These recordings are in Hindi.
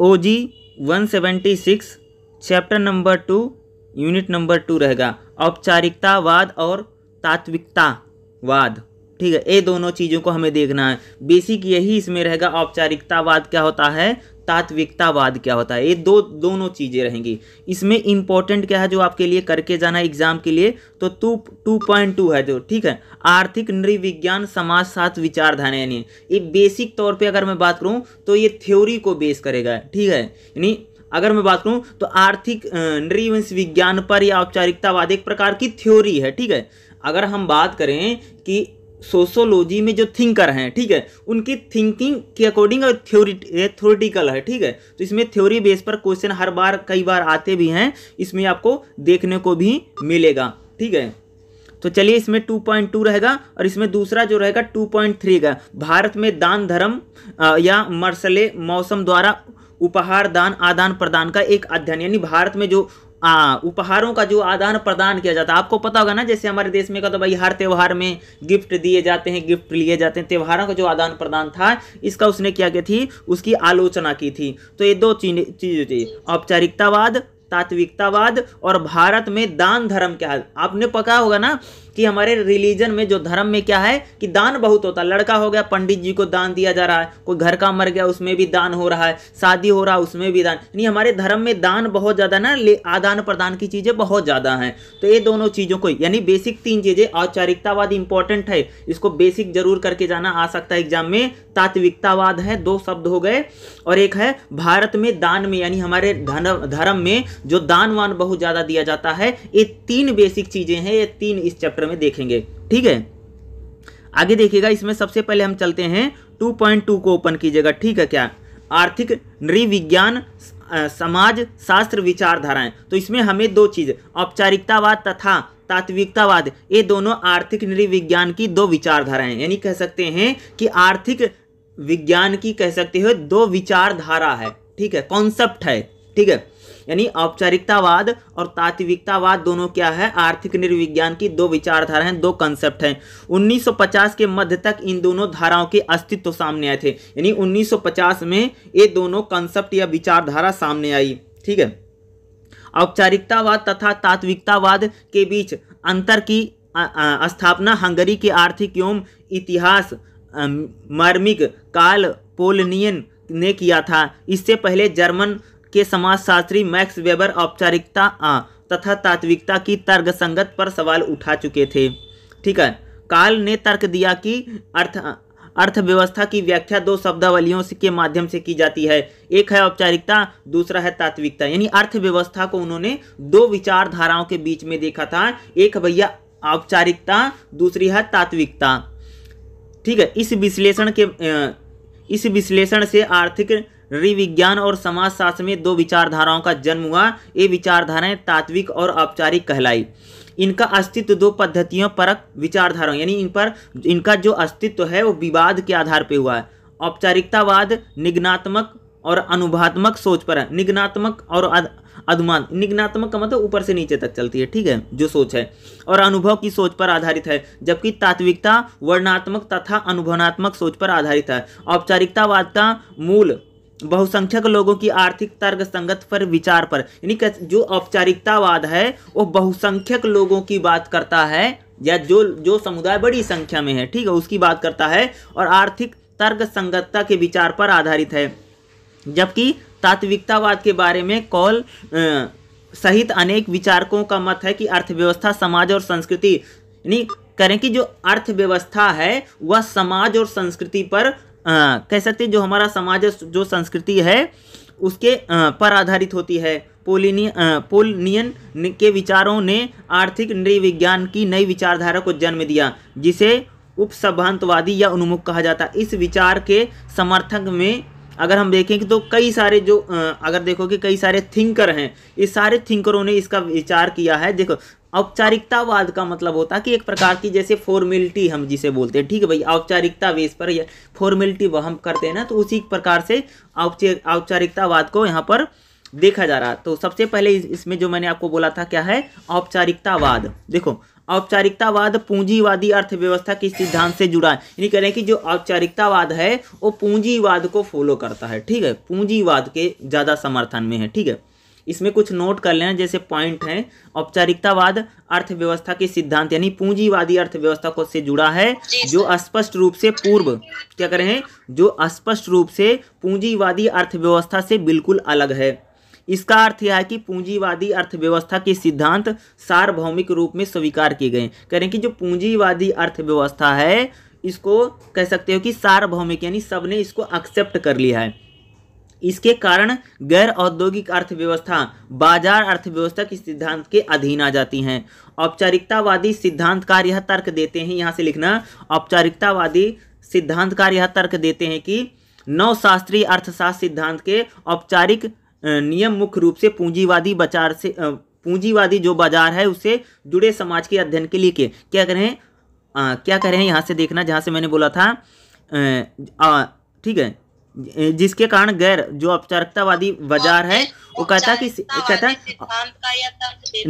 ओ G one seventy six chapter number two unit number two रहेगा औपचारिकतावाद और तात्विकतावाद ठीक है ये दोनों चीज़ों को हमें देखना है बेसिक यही इसमें रहेगा औपचारिकतावाद क्या होता है तात्विकतावाद क्या होता है ये दो दोनों चीज़ें रहेंगी इसमें इम्पोर्टेंट क्या है जो आपके लिए करके जाना है एग्जाम के लिए तो टू टू पॉइंट टू है जो ठीक है आर्थिक नृविज्ञान समाज साथ विचारधारा यानी ये बेसिक तौर पे अगर मैं बात करूँ तो ये थ्योरी को बेस करेगा ठीक है यानी अगर मैं बात करूँ तो आर्थिक नृवंश विज्ञान पर यह औपचारिकतावाद एक प्रकार की थ्योरी है ठीक है अगर हम बात करें कि सोशोलॉजी में जो थिंकर हैं ठीक है उनकी थिंकिंग के अकॉर्डिंग और थ्योरी थ्योरिटिकल है ठीक है तो इसमें थ्योरी बेस पर क्वेश्चन हर बार कई बार आते भी हैं इसमें आपको देखने को भी मिलेगा ठीक है तो चलिए इसमें 2.2 रहेगा और इसमें दूसरा जो रहेगा 2.3 का भारत में दान धर्म या मरसले मौसम द्वारा उपहार दान आदान प्रदान का एक अध्ययन यानी भारत में जो आ, उपहारों का जो आदान प्रदान किया जाता है आपको पता होगा ना जैसे हमारे देश में का तो भाई हर त्यौहार में गिफ्ट दिए जाते हैं गिफ्ट लिए जाते हैं त्यौहारों का जो आदान प्रदान था इसका उसने क्या किया थी उसकी आलोचना की थी तो ये दो चीज़ें थी औपचारिकतावाद तात्विकतावाद और भारत में दान धर्म क्या है आपने पका होगा ना कि हमारे रिलीजन में जो धर्म में क्या है कि दान बहुत होता है लड़का हो गया पंडित जी को दान दिया जा रहा है कोई घर का मर गया उसमें भी दान हो रहा है शादी हो रहा है उसमें भी दान यानी हमारे धर्म में दान बहुत ज़्यादा ना ले आदान प्रदान की चीज़ें बहुत ज़्यादा हैं तो ये दोनों चीज़ों को यानी बेसिक तीन चीज़ें औपचारिकतावाद इंपॉर्टेंट है इसको बेसिक जरूर करके जाना आ सकता है एग्जाम में तात्विकतावाद है दो शब्द हो गए और एक है भारत में दान में यानी हमारे धर्म में जो दान वान बहुत ज़्यादा दिया जाता है ये तीन बेसिक चीज़ें हैं ये तीन इस चैप्टर में देखेंगे ठीक है आगे देखिएगा इसमें सबसे पहले हम चलते हैं टू पॉइंट टू को ओपन कीजिएगा ठीक है क्या आर्थिक नृविज्ञान समाज शास्त्र विचारधाराएं तो इसमें हमें दो चीज़ औपचारिकतावाद तथा तात्विकतावाद ये दोनों आर्थिक नृविज्ञान की दो विचारधाराएं यानी कह सकते हैं कि आर्थिक विज्ञान की कह सकते हो दो विचारधारा है ठीक है कॉन्सेप्ट है ठीक है यानी औपचारिकतावाद और तात्विकतावाद दोनों क्या है आर्थिक निर्विज्ञान की दो विचारधारा हैं दो कंसेप्ट हैं 1950 के मध्य तक इन दोनों धाराओं के अस्तित्व सामने आए थे यानी 1950 में ये दोनों कंसेप्ट या विचारधारा सामने आई ठीक है औपचारिकतावाद तथा तात्विकतावाद के बीच अंतर की स्थापना हंगरी के आर्थिक एवं इतिहास मार्मिक काल पोलनियन ने किया था इससे पहले जर्मन के समाजशास्त्री मैक्स वेबर औपचारिकता तथा तात्विकता की तर्क संगत पर सवाल उठा चुके थे ठीक है काल ने तर्क दिया कि अर्थ अर्थव्यवस्था की व्याख्या दो शब्दावलियों के माध्यम से की जाती है एक है औपचारिकता दूसरा है तात्विकता यानी अर्थव्यवस्था को उन्होंने दो विचारधाराओं के बीच में देखा था एक भैया औपचारिकता दूसरी है तात्विकता ठीक है इस विश्लेषण के इस विश्लेषण से आर्थिक रिविज्ञान और समाजशास्त्र में दो विचारधाराओं का जन्म हुआ ये विचारधाराएं तात्विक और औपचारिक कहलाई इनका अस्तित्व दो पद्धतियों परक विचारधाराओं यानी इन पर इनका जो अस्तित्व है वो विवाद के आधार पर हुआ है औपचारिकतावाद निगनात्मक और अनुभात्मक सोच पर है निगनात्मक और अनुमान निगनात्मक का मतलब ऊपर से नीचे तक चलती है ठीक है जो सोच है और अनुभव की सोच पर आधारित है जबकि तात्विकता वर्णात्मक तथा अनुभवनात्मक सोच पर आधारित है औपचारिकतावाद का मूल बहुसंख्यक लोगों की आर्थिक तर्क संगत पर विचार पर यानी जो औपचारिकतावाद है वो बहुसंख्यक लोगों की बात करता है या जो जो समुदाय बड़ी संख्या में है ठीक है उसकी बात करता है और आर्थिक तर्क संगतता के विचार पर आधारित है जबकि सात्विकतावाद के बारे में कॉल सहित अनेक विचारकों का मत है कि अर्थव्यवस्था समाज और संस्कृति यानी करें कि जो अर्थव्यवस्था है वह समाज और संस्कृति पर आ, कह सकते हैं जो हमारा समाज जो संस्कृति है उसके आ, पर आधारित होती है पोलिनी पोलनियन के विचारों ने आर्थिक नृविज्ञान की नई विचारधारा को जन्म दिया जिसे उपसभांतवादी या उन्मुख कहा जाता है इस विचार के समर्थक में अगर हम देखें तो कई सारे जो अगर देखो कि कई सारे थिंकर हैं इस सारे थिंकरों ने इसका विचार किया है देखो औपचारिकतावाद का मतलब होता है कि एक प्रकार की जैसे फॉर्मेलिटी हम जिसे बोलते हैं ठीक है भाई औपचारिकता बेस पर या फॉर्मेलिटी वह हम करते हैं ना तो उसी प्रकार से औपचारिकतावाद को यहाँ पर देखा जा रहा तो सबसे पहले इसमें जो मैंने आपको बोला था क्या है औपचारिकतावाद देखो औपचारिकतावाद पूंजीवादी अर्थव्यवस्था के सिद्धांत से जुड़ा है यानी कह रहे हैं कि जो औपचारिकतावाद है वो पूंजीवाद को फॉलो करता है ठीक है पूंजीवाद के ज़्यादा समर्थन में है ठीक है इसमें कुछ नोट कर लेना जैसे पॉइंट हैं औपचारिकतावाद अर्थव्यवस्था के सिद्धांत यानी पूंजीवादी अर्थव्यवस्था को से जुड़ा है जो स्पष्ट रूप से पूर्व क्या करें जो स्पष्ट रूप से पूंजीवादी अर्थव्यवस्था से बिल्कुल अलग है इसका अर्थ यह है कि पूंजीवादी अर्थव्यवस्था के सिद्धांत सार्वभौमिक रूप में स्वीकार किए गए करें कि जो पूंजीवादी अर्थव्यवस्था है इसको कह सकते हो कि सार्वभौमिक यानी सबने इसको एक्सेप्ट कर लिया है इसके कारण गैर औद्योगिक अर्थव्यवस्था बाजार अर्थव्यवस्था के सिद्धांत के अधीन आ जाती हैं औपचारिकतावादी सिद्धांतकार यह तर्क देते हैं यहाँ से लिखना औपचारिकतावादी सिद्धांतकार यह तर्क देते हैं कि नवशास्त्रीय अर्थशास्त्र सिद्धांत के औपचारिक नियम मुख्य रूप से पूंजीवादी बाजार से पूंजीवादी जो बाजार है उससे जुड़े समाज के अध्ययन के लिए के क्या करें आ, क्या हैं यहाँ से देखना जहाँ से मैंने बोला था ठीक है जिसके कारण गैर जो औपचारिकतावादी बाजार है वो कहता कि कहता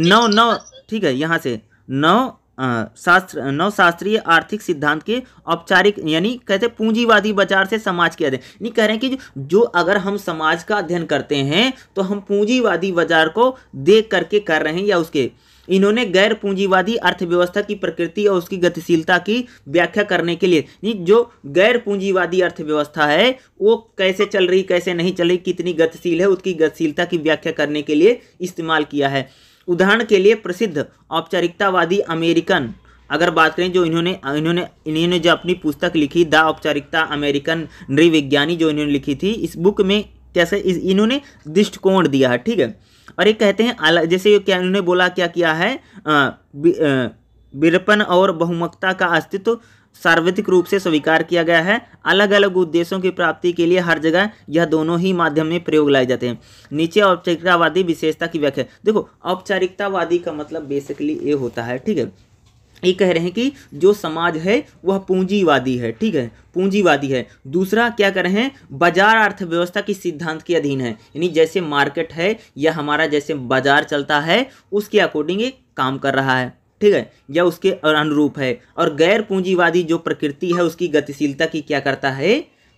नौ नौ ठीक है यहाँ से नौ शास्त्र नव शास्त्रीय आर्थिक सिद्धांत के औपचारिक यानी कहते पूंजीवादी बाजार से समाज के अध्ययन यानी कह रहे हैं कि जो अगर हम समाज का अध्ययन करते हैं तो हम पूंजीवादी बाजार को देख करके कर रहे हैं या उसके इन्होंने गैर पूंजीवादी अर्थव्यवस्था की प्रकृति और उसकी गतिशीलता की व्याख्या करने के लिए जो गैर पूंजीवादी अर्थव्यवस्था है वो कैसे चल रही कैसे नहीं चल रही कितनी गतिशील है उसकी गतिशीलता की व्याख्या करने के लिए इस्तेमाल किया है उदाहरण के लिए प्रसिद्ध औपचारिकतावादी अमेरिकन अगर बात करें जो इन्होंने इन्होंने इन्होंने जो अपनी पुस्तक लिखी द औपचारिकता अमेरिकन नृविज्ञानी जो इन्होंने लिखी थी इस बुक में कैसे इन्होंने दृष्टिकोण दिया है ठीक है और ये कहते हैं अलग जैसे क्या इन्होंने बोला क्या किया है बिरपन और बहुमुखता का अस्तित्व सार्वधिक रूप से स्वीकार किया गया है अलग अलग उद्देश्यों की प्राप्ति के लिए हर जगह यह दोनों ही माध्यम में प्रयोग लाए जाते हैं नीचे औपचारिकतावादी विशेषता की व्याख्या देखो औपचारिकतावादी का मतलब बेसिकली ये होता है ठीक है ये कह रहे हैं कि जो समाज है वह पूंजीवादी है ठीक है पूंजीवादी है दूसरा क्या कर रहे हैं बाजार अर्थव्यवस्था की सिद्धांत के अधीन है यानी जैसे मार्केट है या हमारा जैसे बाजार चलता है उसके अकॉर्डिंग ये काम कर रहा है ठीक है या उसके अनुरूप है और गैर पूंजीवादी जो प्रकृति है उसकी गतिशीलता की क्या करता है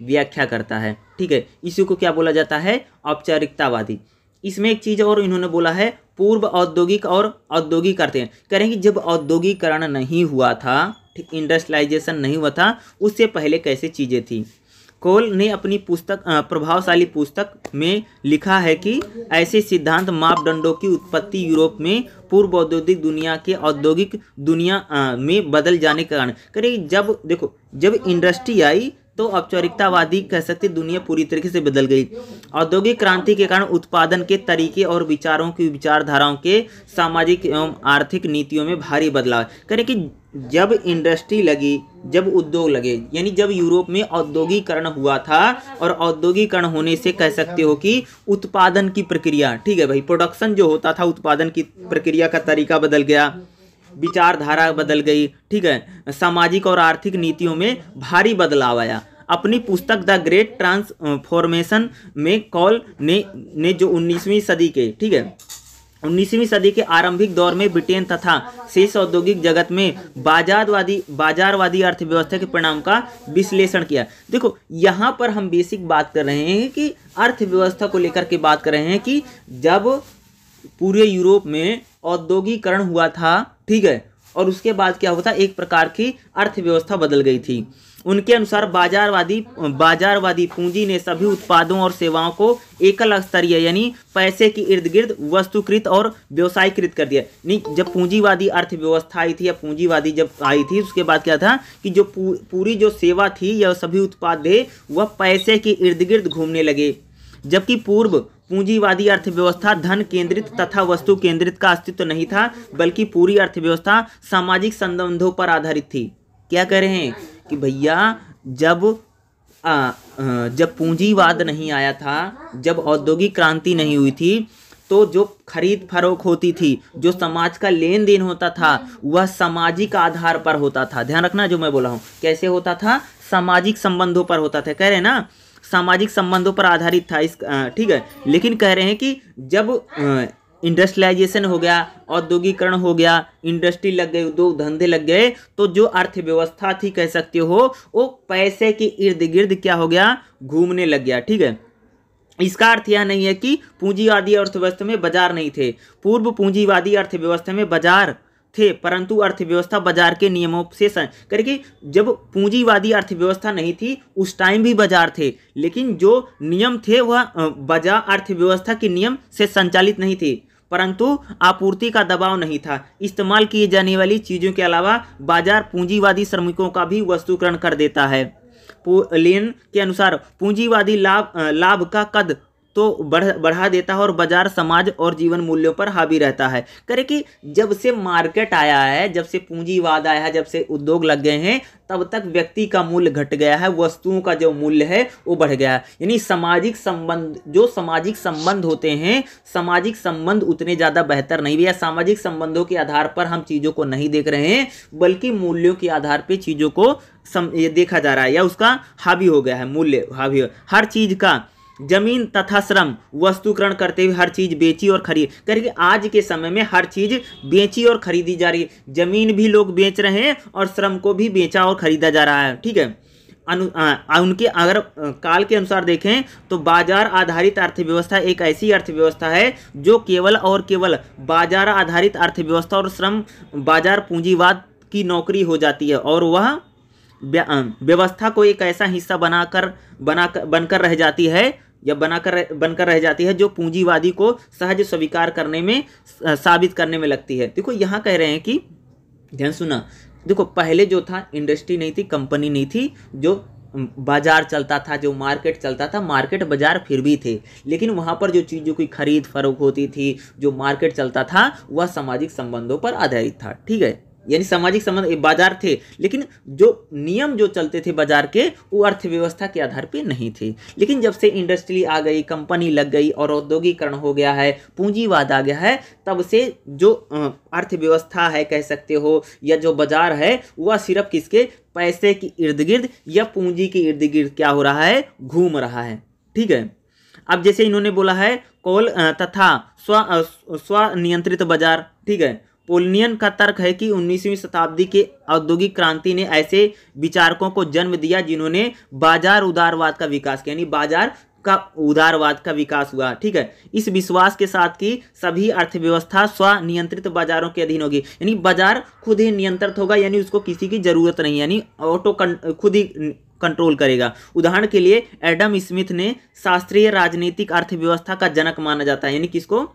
व्याख्या करता है ठीक है इसी को क्या बोला जाता है औपचारिकतावादी इसमें एक चीज़ और इन्होंने बोला है पूर्व औद्योगिक और औद्योगिक करते हैं कह रहे हैं कि जब औद्योगिकरण नहीं हुआ था ठीक इंडस्ट्रियलाइजेशन नहीं हुआ था उससे पहले कैसे चीज़ें थी कोल ने अपनी पुस्तक प्रभावशाली पुस्तक में लिखा है कि ऐसे सिद्धांत मापदंडों की उत्पत्ति यूरोप में पूर्व औद्योगिक दुनिया के औद्योगिक दुनिया में बदल जाने के कारण करें जब देखो जब इंडस्ट्री आई तो औपचारिकतावादी कह सकते दुनिया पूरी तरीके से बदल गई औद्योगिक क्रांति के कारण उत्पादन के तरीके और विचारों की विचारधाराओं के सामाजिक एवं आर्थिक नीतियों में भारी बदलाव करें कि जब इंडस्ट्री लगी जब उद्योग लगे यानी जब यूरोप में औद्योगिकरण हुआ था और औद्योगिकरण होने से कह सकते हो कि उत्पादन की प्रक्रिया ठीक है भाई प्रोडक्शन जो होता था उत्पादन की प्रक्रिया का तरीका बदल गया विचारधारा बदल गई ठीक है सामाजिक और आर्थिक नीतियों में भारी बदलाव आया अपनी पुस्तक द ग्रेट ट्रांसफॉर्मेशन में कॉल ने ने जो 19वीं सदी के ठीक है उन्नीसवीं सदी के आरंभिक दौर में ब्रिटेन तथा शेष औद्योगिक जगत में बाजारवादी बाजारवादी अर्थव्यवस्था के परिणाम का विश्लेषण किया देखो यहाँ पर हम बेसिक बात कर रहे हैं कि अर्थव्यवस्था को लेकर के बात कर रहे हैं कि जब पूरे यूरोप में औद्योगिकरण हुआ था ठीक है और उसके बाद क्या हुआ था एक प्रकार की अर्थव्यवस्था बदल गई थी उनके अनुसार बाजारवादी बाजारवादी पूंजी ने सभी उत्पादों और सेवाओं को एकल स्तरीय यानी पैसे की इर्द गिर्द वस्तुकृत और व्यवसायीकृत कर दिया नहीं जब पूंजीवादी अर्थव्यवस्था आई थी या पूंजीवादी जब आई थी उसके बाद क्या था कि जो पूरी जो सेवा थी या सभी उत्पाद थे वह पैसे के इर्द गिर्द घूमने लगे जबकि पूर्व पूंजीवादी अर्थव्यवस्था धन केंद्रित तथा वस्तु केंद्रित का अस्तित्व नहीं था बल्कि पूरी अर्थव्यवस्था सामाजिक संबंधों पर आधारित थी क्या कह रहे हैं कि भैया जब आ, आ, जब पूंजीवाद नहीं आया था जब औद्योगिक क्रांति नहीं हुई थी तो जो खरीद फरोख होती थी जो समाज का लेन देन होता था वह सामाजिक आधार पर होता था ध्यान रखना जो मैं बोला हूँ कैसे होता था सामाजिक संबंधों पर होता था कह रहे हैं ना सामाजिक संबंधों पर आधारित था इस ठीक है लेकिन कह रहे हैं कि जब इंडस्ट्रियलाइजेशन हो गया औद्योगिकरण हो गया इंडस्ट्री लग गई उद्योग धंधे लग गए तो जो अर्थव्यवस्था थी कह सकते हो वो पैसे के इर्द गिर्द क्या हो गया घूमने लग गया ठीक है इसका अर्थ यह नहीं है कि पूंजीवादी अर्थव्यवस्था में बाजार नहीं थे पूर्व पूंजीवादी अर्थव्यवस्था में बाजार थे परंतु अर्थव्यवस्था बाजार के नियमों से करके जब पूंजीवादी अर्थव्यवस्था नहीं थी उस टाइम भी बाजार थे लेकिन जो नियम थे वह बाजार अर्थव्यवस्था के नियम से संचालित नहीं थे परंतु आपूर्ति का दबाव नहीं था इस्तेमाल किए जाने वाली चीज़ों के अलावा बाजार पूंजीवादी श्रमिकों का भी वस्तुकरण कर देता है लेन के अनुसार पूंजीवादी लाभ लाभ का कद तो बढ़ बढ़ा देता है और बाजार समाज और जीवन मूल्यों पर हावी रहता है करे कि जब से मार्केट आया है जब से पूंजीवाद आया है जब से उद्योग लग गए हैं तब तक व्यक्ति का मूल्य घट गया है वस्तुओं का जो मूल्य है वो बढ़ गया है यानी सामाजिक संबंध जो सामाजिक संबंध होते हैं सामाजिक संबंध उतने ज़्यादा बेहतर नहीं भैया सामाजिक संबंधों के आधार पर हम चीज़ों को नहीं देख रहे हैं बल्कि मूल्यों के आधार पर चीज़ों को सम, ये देखा जा रहा है या उसका हावी हो गया है मूल्य हावी हर चीज़ का जमीन तथा श्रम वस्तुकरण करते हुए हर चीज़ बेची और खरीद करके आज के समय में हर चीज़ बेची और खरीदी जा रही है जमीन भी लोग बेच रहे हैं और श्रम को भी बेचा और खरीदा जा रहा है ठीक है अनु आ, उनके अगर काल के अनुसार देखें तो बाजार आधारित अर्थव्यवस्था एक ऐसी अर्थव्यवस्था है जो केवल और केवल बाजार आधारित अर्थव्यवस्था और श्रम बाजार पूंजीवाद की नौकरी हो जाती है और वह व्यवस्था को एक ऐसा हिस्सा बनाकर बना बनकर रह जाती है या बनाकर बनकर रह जाती है जो पूंजीवादी को सहज स्वीकार करने में साबित करने में लगती है देखो यहाँ कह रहे हैं कि ध्यान सुना देखो पहले जो था इंडस्ट्री नहीं थी कंपनी नहीं थी जो बाजार चलता था जो मार्केट चलता था मार्केट बाजार फिर भी थे लेकिन वहाँ पर जो चीज़ों की खरीद फरोख होती थी जो मार्केट चलता था वह सामाजिक संबंधों पर आधारित था ठीक है यानी सामाजिक संबंध बाजार थे लेकिन जो नियम जो चलते थे बाजार के वो अर्थव्यवस्था के आधार पे नहीं थे लेकिन जब से इंडस्ट्री आ गई कंपनी लग गई और औद्योगिकरण हो गया है पूंजीवाद आ गया है तब से जो अर्थव्यवस्था है कह सकते हो या जो बाजार है वह सिर्फ किसके पैसे के इर्द गिर्द या पूंजी के इर्द गिर्द क्या हो रहा है घूम रहा है ठीक है अब जैसे इन्होंने बोला है कोल तथा स्व स्वनियंत्रित बाजार ठीक है पोलनियन का तर्क है कि 19वीं शताब्दी के औद्योगिक क्रांति ने ऐसे विचारकों को जन्म दिया जिन्होंने बाजार उदारवाद का विकास किया यानी बाजार का उदारवाद का विकास हुआ ठीक है इस विश्वास के साथ कि सभी अर्थव्यवस्था स्वनियंत्रित बाजारों के अधीन होगी यानी बाजार खुद ही नियंत्रित होगा यानी उसको किसी की जरूरत नहीं यानी ऑटो खुद ही कंट्रोल करेगा उदाहरण के लिए एडम स्मिथ ने शास्त्रीय राजनीतिक अर्थव्यवस्था का जनक माना जाता है यानी किसको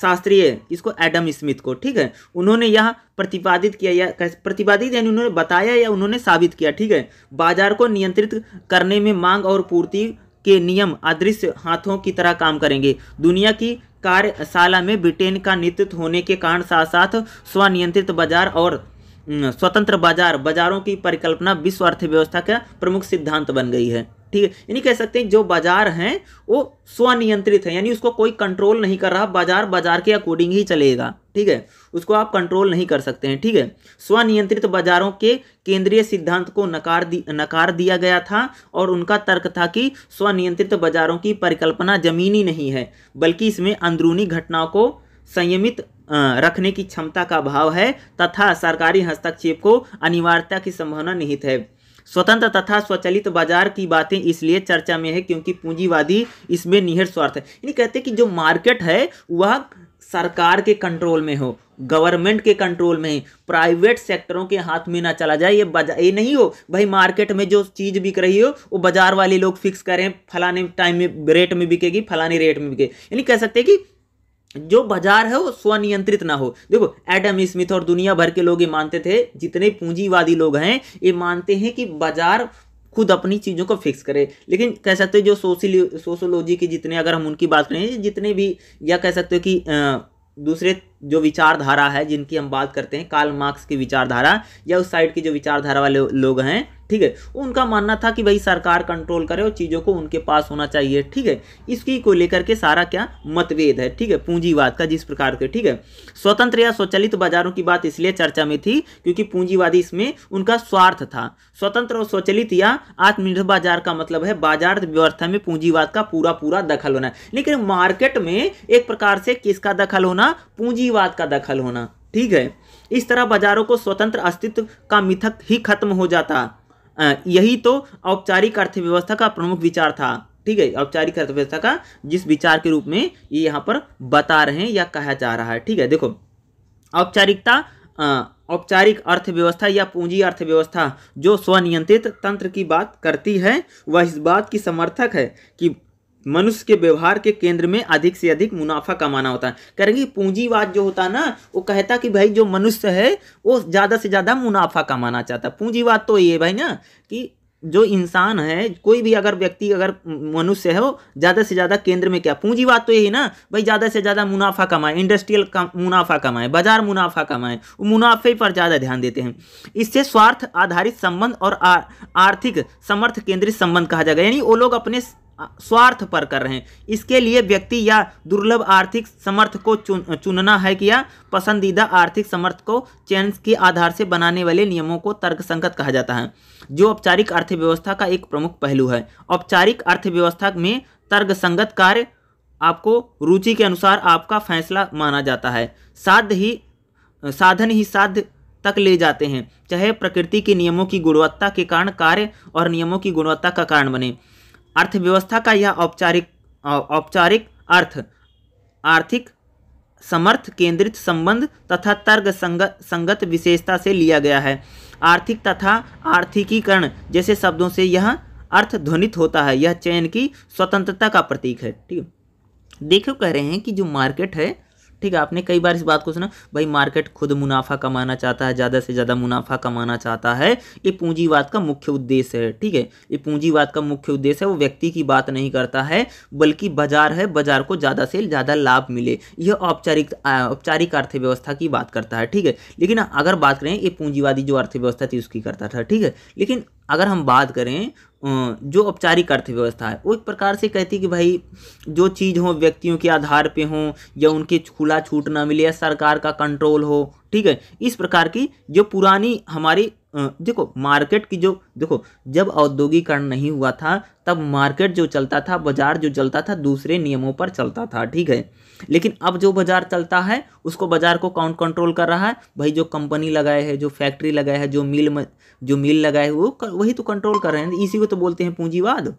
शास्त्रीय इसको एडम स्मिथ को ठीक है उन्होंने यह प्रतिपादित किया या प्रतिपादित यानी उन्होंने बताया या उन्होंने साबित किया ठीक है बाजार को नियंत्रित करने में मांग और पूर्ति के नियम अदृश्य हाथों की तरह काम करेंगे दुनिया की कार्यशाला में ब्रिटेन का नेतृत्व होने के कारण साथ साथ स्वनियंत्रित बाजार और हम्म, स्वतंत्र बाजार बाजारों की परिकल्पना विश्व अर्थव्यवस्था का प्रमुख सिद्धांत बन गई है ठीक है यानी कह सकते हैं जो बाजार हैं वो स्वनियंत्रित है यानी उसको कोई कंट्रोल नहीं कर रहा बाजार बाजार के अकॉर्डिंग ही चलेगा ठीक है उसको आप कंट्रोल नहीं कर सकते हैं ठीक है स्वनियंत्रित बाजारों के केंद्रीय सिद्धांत को नकार दि, नकार दिया गया था और उनका तर्क था कि स्वनियंत्रित बाजारों की परिकल्पना जमीनी नहीं है बल्कि इसमें अंदरूनी घटनाओं को संयमित रखने की क्षमता का अभाव है तथा सरकारी हस्तक्षेप को अनिवार्यता की संभावना निहित है स्वतंत्र तथा स्वचलित बाजार की बातें इसलिए चर्चा में है क्योंकि पूंजीवादी इसमें निहित स्वार्थ है यानी कहते हैं कि जो मार्केट है वह सरकार के कंट्रोल में हो गवर्नमेंट के कंट्रोल में प्राइवेट सेक्टरों के हाथ में ना चला जाए ये बाजार ये नहीं हो भाई मार्केट में जो चीज़ बिक रही हो वो बाजार वाले लोग फिक्स करें फलाने टाइम में रेट में बिकेगी फलाने रेट में बिकेगी यानी कह सकते हैं कि जो बाजार है वो स्वनियंत्रित ना हो देखो एडम स्मिथ और दुनिया भर के लोग ये मानते थे जितने पूंजीवादी लोग हैं ये मानते हैं कि बाजार खुद अपनी चीज़ों को फिक्स करे लेकिन कह सकते हो जो सोशल सोशोलॉजी की जितने अगर हम उनकी बात करें जितने भी या कह सकते हो कि आ, दूसरे जो विचारधारा है जिनकी हम बात करते हैं कार्ल मार्क्स की विचारधारा या उस साइड की जो विचारधारा वाले लोग हैं ठीक है उनका मानना था कि भाई सरकार कंट्रोल करे और चीज़ों को उनके पास होना चाहिए ठीक है इसकी को लेकर के सारा क्या मतभेद है ठीक है पूंजीवाद का जिस प्रकार के ठीक है स्वतंत्र या स्वचलित बाजारों की बात इसलिए चर्चा में थी क्योंकि पूंजीवादी इसमें उनका स्वार्थ था स्वतंत्र और स्वचलित या आत्मनिर्भर बाजार का मतलब है बाजार व्यवस्था में पूंजीवाद का पूरा पूरा दखल होना लेकिन मार्केट में एक प्रकार से किसका दखल होना पूंजीवाद का दखल होना ठीक है इस तरह बाजारों को स्वतंत्र अस्तित्व का मिथक ही खत्म हो जाता यही तो औपचारिक अर्थव्यवस्था का प्रमुख विचार था ठीक है औपचारिक अर्थव्यवस्था का जिस विचार के रूप में ये यहाँ पर बता रहे हैं या कहा जा रहा है ठीक है देखो औपचारिकता औपचारिक अर्थव्यवस्था या पूंजी अर्थव्यवस्था जो स्वनियंत्रित तंत्र की बात करती है वह इस बात की समर्थक है कि मनुष्य के व्यवहार के केंद्र में अधिक से अधिक मुनाफा कमाना होता है कह पूंजीवाद जो होता है ना वो कहता कि भाई जो मनुष्य है वो ज़्यादा से ज़्यादा मुनाफा कमाना चाहता है पूंजीवाद तो ये भाई ना कि जो इंसान है कोई भी अगर व्यक्ति अगर मनुष्य है वो ज़्यादा से ज़्यादा केंद्र में क्या पूंजीवाद तो यही ना भाई ज़्यादा से ज़्यादा मुनाफा कमाए इंडस्ट्रियल का, मुनाफा कमाए बाजार मुनाफा कमाए मुनाफे पर ज़्यादा ध्यान देते हैं इससे स्वार्थ आधारित संबंध और आ, आर्थिक समर्थ केंद्रित संबंध कहा जाएगा यानी वो लोग अपने स्वार्थ पर कर रहे हैं इसके लिए व्यक्ति या दुर्लभ आर्थिक समर्थ को चुन चुनना है कि या पसंदीदा आर्थिक समर्थ को चयन के आधार से बनाने वाले नियमों को तर्कसंगत कहा जाता है जो औपचारिक अर्थव्यवस्था का एक प्रमुख पहलू है औपचारिक अर्थव्यवस्था में तर्कसंगत कार्य आपको रुचि के अनुसार आपका फैसला माना जाता है साध ही साधन ही साध तक ले जाते हैं चाहे प्रकृति के नियमों की गुणवत्ता के कारण कार्य और नियमों की गुणवत्ता का कारण बने अर्थव्यवस्था का यह औपचारिक औपचारिक अर्थ आर्थिक समर्थ केंद्रित संबंध तथा तर्क संगत संगत विशेषता से लिया गया है आर्थिक तथा आर्थिकीकरण जैसे शब्दों से यह अर्थ ध्वनित होता है यह चयन की स्वतंत्रता का प्रतीक है ठीक देखो कह रहे हैं कि जो मार्केट है ठीक है आपने कई बार इस बात को सुना भाई मार्केट खुद मुनाफा कमाना चाहता है ज़्यादा से ज़्यादा मुनाफा कमाना चाहता है ये पूंजीवाद का मुख्य उद्देश्य है ठीक है ये पूंजीवाद का मुख्य उद्देश्य है वो व्यक्ति की बात नहीं करता है बल्कि बाजार है बाजार को ज़्यादा से ज़्यादा लाभ मिले यह औपचारिक औपचारिक अर्थव्यवस्था की बात करता है ठीक है लेकिन अगर बात करें ये पूंजीवादी जो अर्थव्यवस्था थी उसकी करता था ठीक है लेकिन अगर हम बात करें जो औपचारिक अर्थव्यवस्था है वो एक प्रकार से कहती है कि भाई जो चीज़ हो व्यक्तियों के आधार पे हो या उनके खुला छूट ना मिले या सरकार का कंट्रोल हो ठीक है इस प्रकार की जो पुरानी हमारी देखो मार्केट की जो देखो जब औद्योगिकरण नहीं हुआ था तब मार्केट जो चलता था बाजार जो चलता था दूसरे नियमों पर चलता था ठीक है लेकिन अब जो बाजार चलता है उसको बाजार को काउंट कंट्रोल कर रहा है भाई जो कंपनी लगाए हैं जो फैक्ट्री लगाए हैं जो मिल जो मिल लगाए है वो वही तो कंट्रोल कर रहे हैं इसी को तो बोलते हैं पूंजीवाद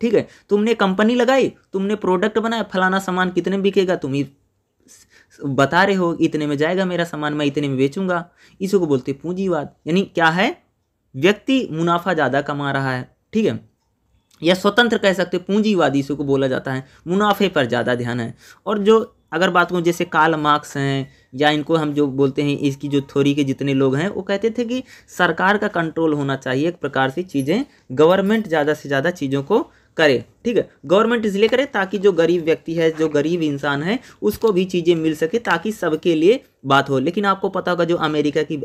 ठीक है तुमने कंपनी लगाई तुमने प्रोडक्ट बनाया फलाना सामान कितने बिकेगा तुम ही बता रहे हो इतने में जाएगा मेरा सामान मैं इतने में बेचूंगा इसी को बोलते पूंजीवाद यानी क्या है व्यक्ति मुनाफा ज़्यादा कमा रहा है ठीक है या स्वतंत्र कह सकते हो पूंजीवादी इसको बोला जाता है मुनाफे पर ज़्यादा ध्यान है और जो अगर बात करूँ जैसे काल मार्क्स हैं या इनको हम जो बोलते हैं इसकी जो थोरी के जितने लोग हैं वो कहते थे कि सरकार का कंट्रोल होना चाहिए एक प्रकार से चीज़ें गवर्नमेंट ज़्यादा से ज़्यादा चीज़ों को करे ठीक है गवर्नमेंट इसलिए करे ताकि जो गरीब व्यक्ति है जो गरीब इंसान है उसको भी चीज़ें मिल सके ताकि सबके लिए बात हो लेकिन आपको पता होगा जो अमेरिका की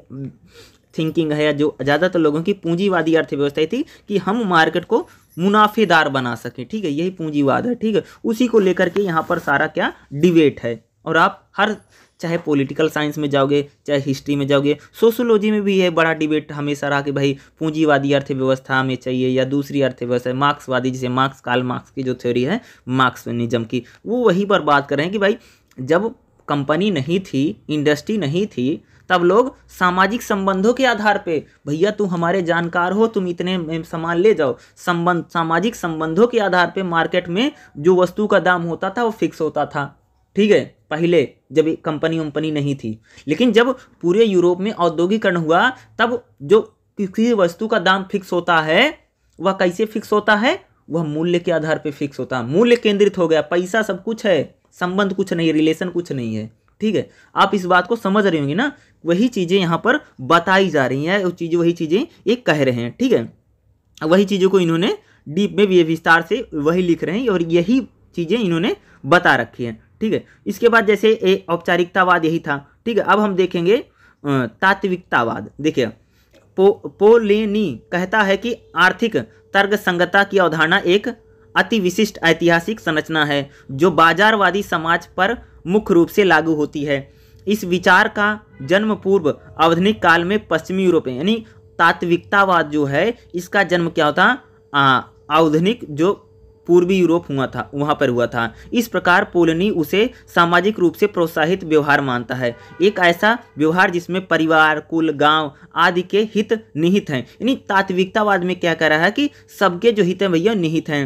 थिंकिंग है या जो ज़्यादातर तो लोगों की पूंजीवादी अर्थव्यवस्था थी कि हम मार्केट को मुनाफेदार बना सकें ठीक है यही पूंजीवाद है ठीक है उसी को लेकर के यहाँ पर सारा क्या डिबेट है और आप हर चाहे पॉलिटिकल साइंस में जाओगे चाहे हिस्ट्री में जाओगे सोशोलॉजी में भी है बड़ा डिबेट हमेशा रहा कि भाई पूंजीवादी अर्थव्यवस्था हमें चाहिए या दूसरी अर्थव्यवस्था मार्क्सवादी जिसे मार्क्स काल मार्क्स की जो थ्योरी है मार्क्स निजम की वो वहीं पर बात कर रहे हैं कि भाई जब कंपनी नहीं थी इंडस्ट्री नहीं थी तब लोग सामाजिक संबंधों के आधार पे भैया तुम हमारे जानकार हो तुम इतने सामान ले जाओ संबंध सामाजिक संबंधों के आधार पे मार्केट में जो वस्तु का दाम होता था वो फिक्स होता था ठीक है पहले जब कंपनी वंपनी नहीं थी लेकिन जब पूरे यूरोप में औद्योगिकरण हुआ तब जो किसी वस्तु का दाम फिक्स होता है वह कैसे फिक्स होता है वह मूल्य के आधार पर फिक्स होता है मूल्य केंद्रित हो गया पैसा सब कुछ है संबंध कुछ नहीं रिलेशन कुछ नहीं है ठीक है आप इस बात को समझ रहे होंगे ना वही चीज़ें यहाँ पर बताई जा रही हैं चीज वही चीज़ें ये कह रहे हैं ठीक है वही चीज़ों को इन्होंने डीप में भी विस्तार से वही लिख रहे हैं और यही चीज़ें इन्होंने बता रखी हैं ठीक है इसके बाद जैसे ए औपचारिकतावाद यही था ठीक है अब हम देखेंगे तात्विकतावाद देखिए पो पोलेनी कहता है कि आर्थिक तर्क संगता की अवधारणा एक अति विशिष्ट ऐतिहासिक संरचना है जो बाजारवादी समाज पर मुख्य रूप से लागू होती है इस विचार का जन्म पूर्व आधुनिक काल में पश्चिमी यूरोप में यानी तात्विकतावाद जो है इसका जन्म क्या होता आधुनिक जो पूर्वी यूरोप हुआ था वहाँ पर हुआ था इस प्रकार पोलनी उसे सामाजिक रूप से प्रोत्साहित व्यवहार मानता है एक ऐसा व्यवहार जिसमें परिवार कुल गांव आदि के हित निहित हैं यानी तात्विकतावाद में क्या कह रहा है कि सबके जो हित हैं भैया निहित हैं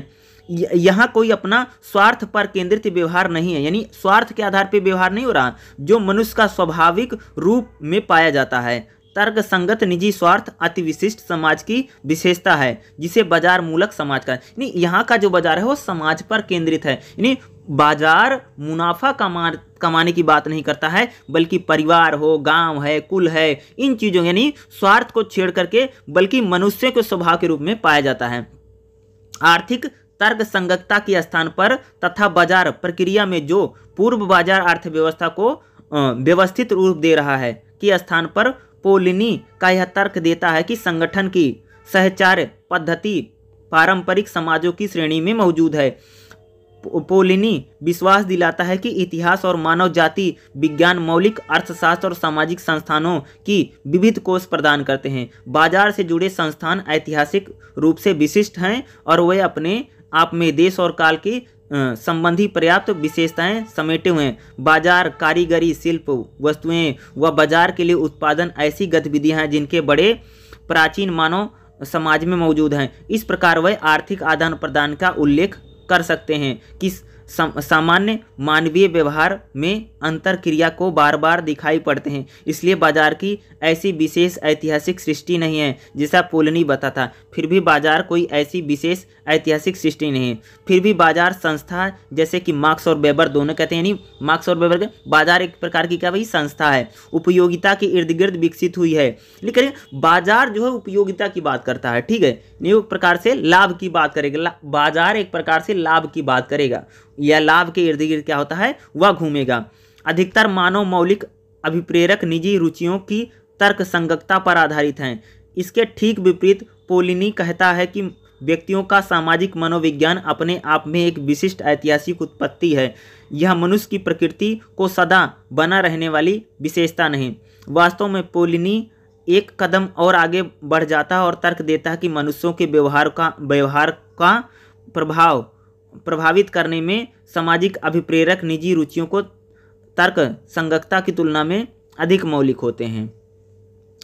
यहाँ कोई अपना स्वार्थ पर केंद्रित व्यवहार नहीं है यानी स्वार्थ के आधार पर व्यवहार नहीं हो रहा जो मनुष्य का स्वाभाविक रूप में पाया जाता है तर्क संगत निजी स्वार्थ अति विशिष्ट समाज की विशेषता है जिसे बाजार मूलक समाज का यानी यहाँ का जो बाजार है वो समाज पर केंद्रित है यानी बाजार मुनाफा कमा कमाने की बात नहीं करता है बल्कि परिवार हो गांव है कुल है इन चीज़ों यानी स्वार्थ को छेड़ करके बल्कि मनुष्य के स्वभाव के रूप में पाया जाता है आर्थिक तर्क संगतता के स्थान पर तथा बाजार प्रक्रिया में जो पूर्व बाजार अर्थव्यवस्था को व्यवस्थित रूप दे रहा है के स्थान पर पोलिनी का यह तर्क देता है कि संगठन की सहचार्य पद्धति पारंपरिक समाजों की श्रेणी में मौजूद है पोलिनी विश्वास दिलाता है कि इतिहास और मानव जाति विज्ञान मौलिक अर्थशास्त्र और सामाजिक संस्थानों की विविध कोष प्रदान करते हैं बाजार से जुड़े संस्थान ऐतिहासिक रूप से विशिष्ट हैं और वे अपने आप में देश और काल की संबंधी पर्याप्त विशेषताएं समेटे हुए हैं बाजार कारीगरी शिल्प वस्तुएं व बाजार के लिए उत्पादन ऐसी गतिविधियां हैं जिनके बड़े प्राचीन मानव समाज में मौजूद हैं इस प्रकार वह आर्थिक आदान प्रदान का उल्लेख कर सकते हैं किस सामान्य मानवीय व्यवहार में अंतर क्रिया को बार बार दिखाई पड़ते हैं इसलिए बाजार की ऐसी विशेष ऐतिहासिक सृष्टि नहीं है जैसा पोलनी बता था फिर भी बाजार कोई ऐसी विशेष ऐतिहासिक सृष्टि नहीं है फिर भी बाजार संस्था जैसे कि मार्क्स और बेबर दोनों कहते हैं यानी मार्क्स और के बाजार एक प्रकार की क्या भाई संस्था है उपयोगिता के इर्द गिर्द विकसित हुई है लेकिन बाजार जो है उपयोगिता की बात करता है ठीक है प्रकार से लाभ की बात करेगा बाजार एक प्रकार से लाभ की बात करेगा या लाभ के इर्द गिर्द क्या होता है वह घूमेगा अधिकतर मानव मौलिक अभिप्रेरक निजी रुचियों की तर्क संगकता पर आधारित हैं इसके ठीक विपरीत पोलिनी कहता है कि व्यक्तियों का सामाजिक मनोविज्ञान अपने आप में एक विशिष्ट ऐतिहासिक उत्पत्ति है यह मनुष्य की प्रकृति को सदा बना रहने वाली विशेषता नहीं वास्तव में पोलिनी एक कदम और आगे बढ़ जाता है और तर्क देता है कि मनुष्यों के व्यवहार का व्यवहार का प्रभाव प्रभावित करने में सामाजिक अभिप्रेरक निजी रुचियों को तर्क संगकता की तुलना में अधिक मौलिक होते हैं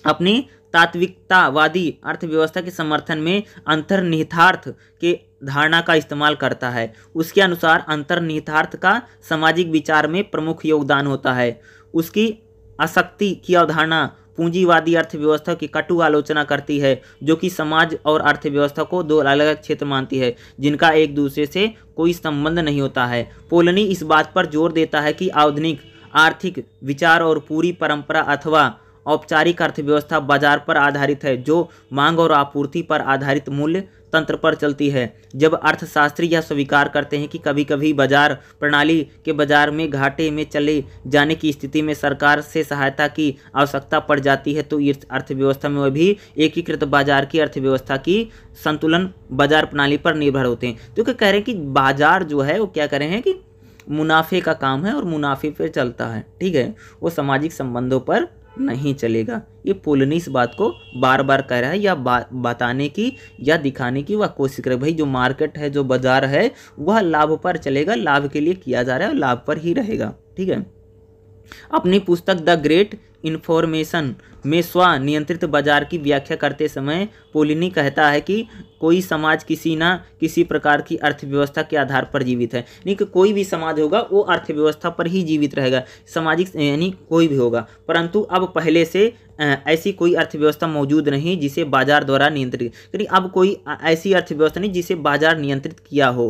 अपनी तात्विकतावादी अर्थव्यवस्था के समर्थन में अंतर्निहितार्थ के धारणा का इस्तेमाल करता है उसके अनुसार अंतर्निहितार्थ का सामाजिक विचार में प्रमुख योगदान होता है उसकी आसक्ति की अवधारणा पूंजीवादी अर्थव्यवस्था की कटु आलोचना करती है जो कि समाज और अर्थव्यवस्था को दो अलग अलग क्षेत्र मानती है जिनका एक दूसरे से कोई संबंध नहीं होता है पोलनी इस बात पर जोर देता है कि आधुनिक आर्थिक विचार और पूरी परंपरा अथवा औपचारिक अर्थव्यवस्था बाजार पर आधारित है जो मांग और आपूर्ति पर आधारित मूल्य तंत्र पर चलती है जब अर्थशास्त्री यह स्वीकार करते हैं कि कभी कभी बाजार प्रणाली के बाजार में घाटे में चले जाने की स्थिति में सरकार से सहायता की आवश्यकता पड़ जाती है तो इस अर्थव्यवस्था में वह भी एकीकृत बाजार की अर्थव्यवस्था की संतुलन बाजार प्रणाली पर निर्भर होते हैं तो कह रहे हैं कि बाजार जो है वो क्या करें हैं कि मुनाफे का काम है और मुनाफे पर चलता है ठीक है वो सामाजिक संबंधों पर नहीं चलेगा ये पोलनी इस बात को बार बार कह रहा है या बा, बताने की या दिखाने की वह कोशिश करे भाई जो मार्केट है जो बाजार है वह लाभ पर चलेगा लाभ के लिए किया जा रहा है और लाभ पर ही रहेगा ठीक है अपनी पुस्तक द ग्रेट इन्फॉर्मेशन में स्व नियंत्रित बाजार की व्याख्या करते समय पोलिनी कहता है कि कोई समाज किसी ना किसी प्रकार की अर्थव्यवस्था के आधार पर जीवित है यानी कि कोई भी समाज होगा वो अर्थव्यवस्था पर ही जीवित रहेगा सामाजिक यानी कोई भी होगा परंतु अब पहले से ऐसी कोई अर्थव्यवस्था मौजूद नहीं जिसे बाजार द्वारा नियंत्रित यानी अब कोई ऐसी अर्थव्यवस्था नहीं जिसे बाजार नियंत्रित किया हो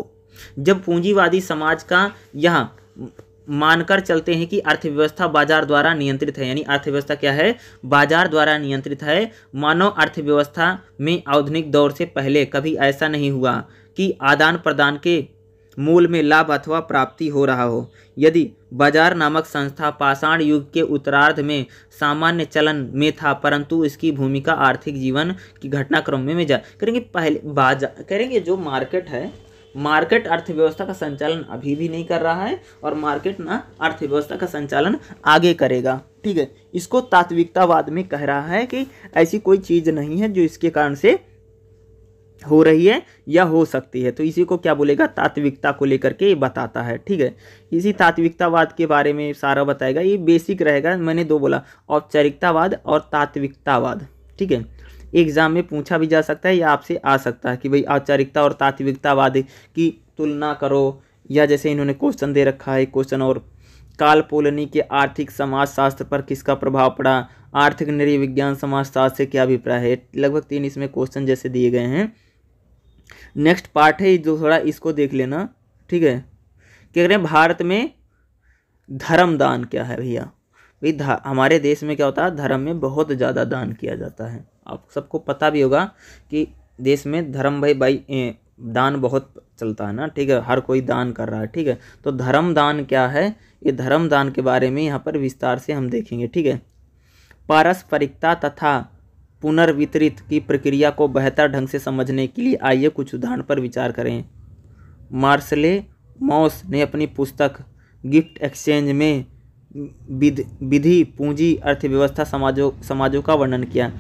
जब पूंजीवादी समाज का यह मानकर चलते हैं कि अर्थव्यवस्था बाजार द्वारा नियंत्रित है यानी अर्थव्यवस्था क्या है बाजार द्वारा नियंत्रित है मानव अर्थव्यवस्था में आधुनिक दौर से पहले कभी ऐसा नहीं हुआ कि आदान प्रदान के मूल में लाभ अथवा प्राप्ति हो रहा हो यदि बाजार नामक संस्था पाषाण युग के उत्तरार्ध में सामान्य चलन में था परंतु इसकी भूमिका आर्थिक जीवन की घटनाक्रम में जा करेंगे पहले बाजार करेंगे जो मार्केट है मार्केट अर्थव्यवस्था का संचालन अभी भी नहीं कर रहा है और मार्केट ना अर्थव्यवस्था का संचालन आगे करेगा ठीक है इसको तात्विकतावाद में कह रहा है कि ऐसी कोई चीज़ नहीं है जो इसके कारण से हो रही है या हो सकती है तो इसी को क्या बोलेगा तात्विकता को लेकर के ये बताता है ठीक है इसी तात्विकतावाद के बारे में सारा बताएगा ये बेसिक रहेगा मैंने दो बोला औपचारिकतावाद और तात्विकतावाद ठीक है एग्जाम में पूछा भी जा सकता है या आपसे आ सकता है कि भाई औपचारिकता और तात्विकतावाद की तुलना करो या जैसे इन्होंने क्वेश्चन दे रखा है क्वेश्चन और काल पोलनी के आर्थिक समाजशास्त्र पर किसका प्रभाव पड़ा आर्थिक नृविज्ञान समाजशास्त्र से क्या अभिप्राय है लगभग तीन इसमें क्वेश्चन जैसे दिए गए हैं नेक्स्ट पार्ट है जो थोड़ा इसको देख लेना ठीक है कह रहे हैं भारत में धर्मदान क्या है भैया भाई हमारे देश में क्या होता है धर्म में बहुत ज़्यादा दान किया जाता है आप सबको पता भी होगा कि देश में धर्म भाई भाई दान बहुत चलता है ना ठीक है हर कोई दान कर रहा है ठीक है तो धर्म दान क्या है ये धर्म दान के बारे में यहाँ पर विस्तार से हम देखेंगे ठीक है पारस्परिकता तथा पुनर्वितरित की प्रक्रिया को बेहतर ढंग से समझने के लिए आइए कुछ उदाहरण पर विचार करें मार्सले मॉस ने अपनी पुस्तक गिफ्ट एक्सचेंज में विधि पूंजी अर्थव्यवस्था समाजों समाजों का वर्णन किया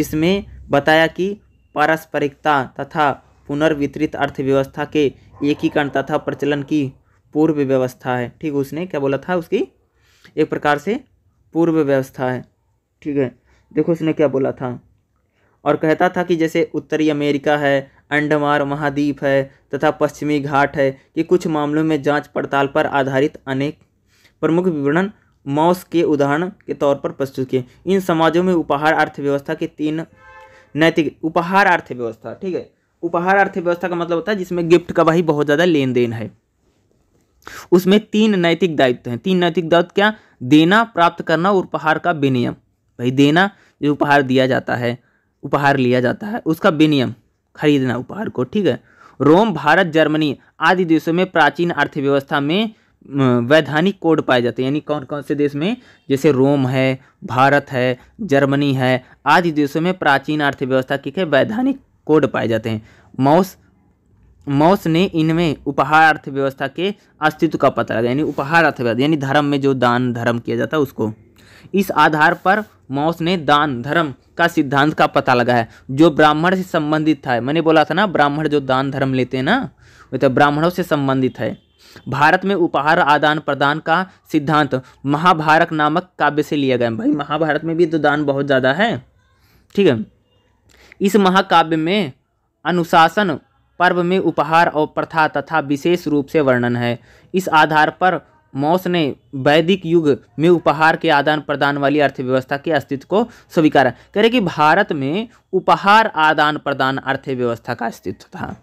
जिसमें बताया कि पारस्परिकता तथा पुनर्वितरित अर्थव्यवस्था के एकीकरण तथा प्रचलन की पूर्व व्यवस्था है ठीक उसने क्या बोला था उसकी एक प्रकार से पूर्व व्यवस्था है ठीक है देखो उसने क्या बोला था और कहता था कि जैसे उत्तरी अमेरिका है अंडमान महाद्वीप है तथा पश्चिमी घाट है कि कुछ मामलों में जांच पड़ताल पर आधारित अनेक प्रमुख विवरण मौस के उदाहरण के तौर पर प्रस्तुत किए इन समाजों में उपहार अर्थव्यवस्था के तीन नैतिक उपहार अर्थव्यवस्था ठीक है उपहार अर्थव्यवस्था का मतलब होता है जिसमें गिफ्ट का भाई बहुत ज़्यादा लेन देन है उसमें तीन नैतिक दायित्व हैं तीन नैतिक दायित्व क्या देना प्राप्त करना और उपहार का विनियम भाई देना जो उपहार दिया जाता है उपहार लिया जाता है उसका विनियम खरीदना उपहार को ठीक है रोम भारत जर्मनी आदि देशों में प्राचीन अर्थव्यवस्था में वैधानिक कोड पाए जाते हैं यानी कौन कौन से देश में जैसे रोम है भारत है जर्मनी है आदि देशों में प्राचीन अर्थव्यवस्था के वैधानिक कोड पाए जाते हैं मौस मौस ने इनमें उपहार अर्थव्यवस्था के अस्तित्व का पता लगा यानी उपहार अर्थव्यवस्था यानी धर्म में जो दान धर्म किया जाता है उसको इस आधार पर मौस ने दान धर्म का सिद्धांत का पता लगाया जो ब्राह्मण से संबंधित था मैंने बोला था ना ब्राह्मण जो दान धर्म लेते हैं ना वो तो ब्राह्मणों से संबंधित है भारत में उपहार आदान प्रदान का सिद्धांत महाभारत नामक काव्य से लिया गया भाई महाभारत में भी तो दान बहुत ज़्यादा है ठीक है इस महाकाव्य में अनुशासन पर्व में उपहार और प्रथा तथा विशेष रूप से वर्णन है इस आधार पर मौस ने वैदिक युग में उपहार के आदान प्रदान वाली अर्थव्यवस्था के अस्तित्व को स्वीकारा कह रहे कि भारत में उपहार आदान प्रदान अर्थव्यवस्था का अस्तित्व था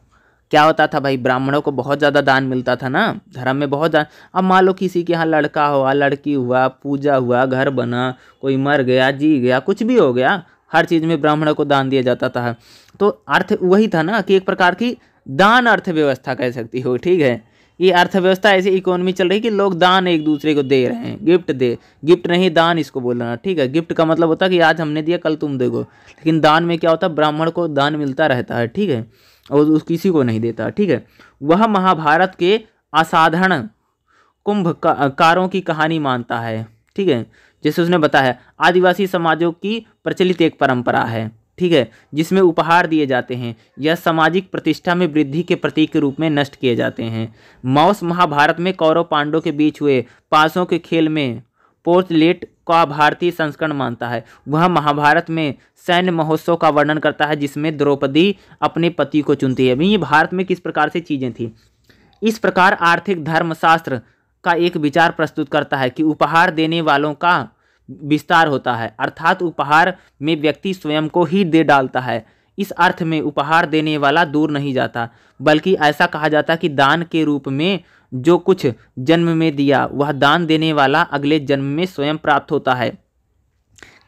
क्या होता था भाई ब्राह्मणों को बहुत ज़्यादा दान मिलता था ना धर्म में बहुत ज्यादा अब मान लो किसी के यहाँ लड़का हुआ लड़की हुआ पूजा हुआ घर बना कोई मर गया जी गया कुछ भी हो गया हर चीज़ में ब्राह्मणों को दान दिया जाता था तो अर्थ वही था ना कि एक प्रकार की दान अर्थव्यवस्था कह सकती हो ठीक है ये अर्थव्यवस्था ऐसी इकोनॉमी चल रही है कि लोग दान एक दूसरे को दे रहे हैं गिफ्ट दे गिफ्ट नहीं दान इसको बोलना ठीक है गिफ्ट का मतलब होता है कि आज हमने दिया कल तुम दोगे लेकिन दान में क्या होता है ब्राह्मण को दान मिलता रहता है ठीक है और उस किसी को नहीं देता ठीक है वह महाभारत के असाधारण कुंभकारों की कहानी मानता है ठीक है जैसे उसने बताया आदिवासी समाजों की प्रचलित एक परंपरा है ठीक है जिसमें उपहार दिए जाते हैं या सामाजिक प्रतिष्ठा में वृद्धि के प्रतीक के रूप में नष्ट किए जाते हैं मौस महाभारत में कौरव पांडव के बीच हुए पासों के खेल में पोर्टलेट का भारतीय संस्करण मानता है वह महाभारत में सैन्य महोत्सव का वर्णन करता है जिसमें द्रौपदी अपने पति को चुनती है ये भारत में किस प्रकार से चीज़ें थी इस प्रकार आर्थिक धर्मशास्त्र का एक विचार प्रस्तुत करता है कि उपहार देने वालों का विस्तार होता है अर्थात उपहार में व्यक्ति स्वयं को ही दे डालता है इस अर्थ में उपहार देने वाला दूर नहीं जाता बल्कि ऐसा कहा जाता कि दान के रूप में जो कुछ जन्म में दिया वह दान देने वाला अगले जन्म में स्वयं प्राप्त होता है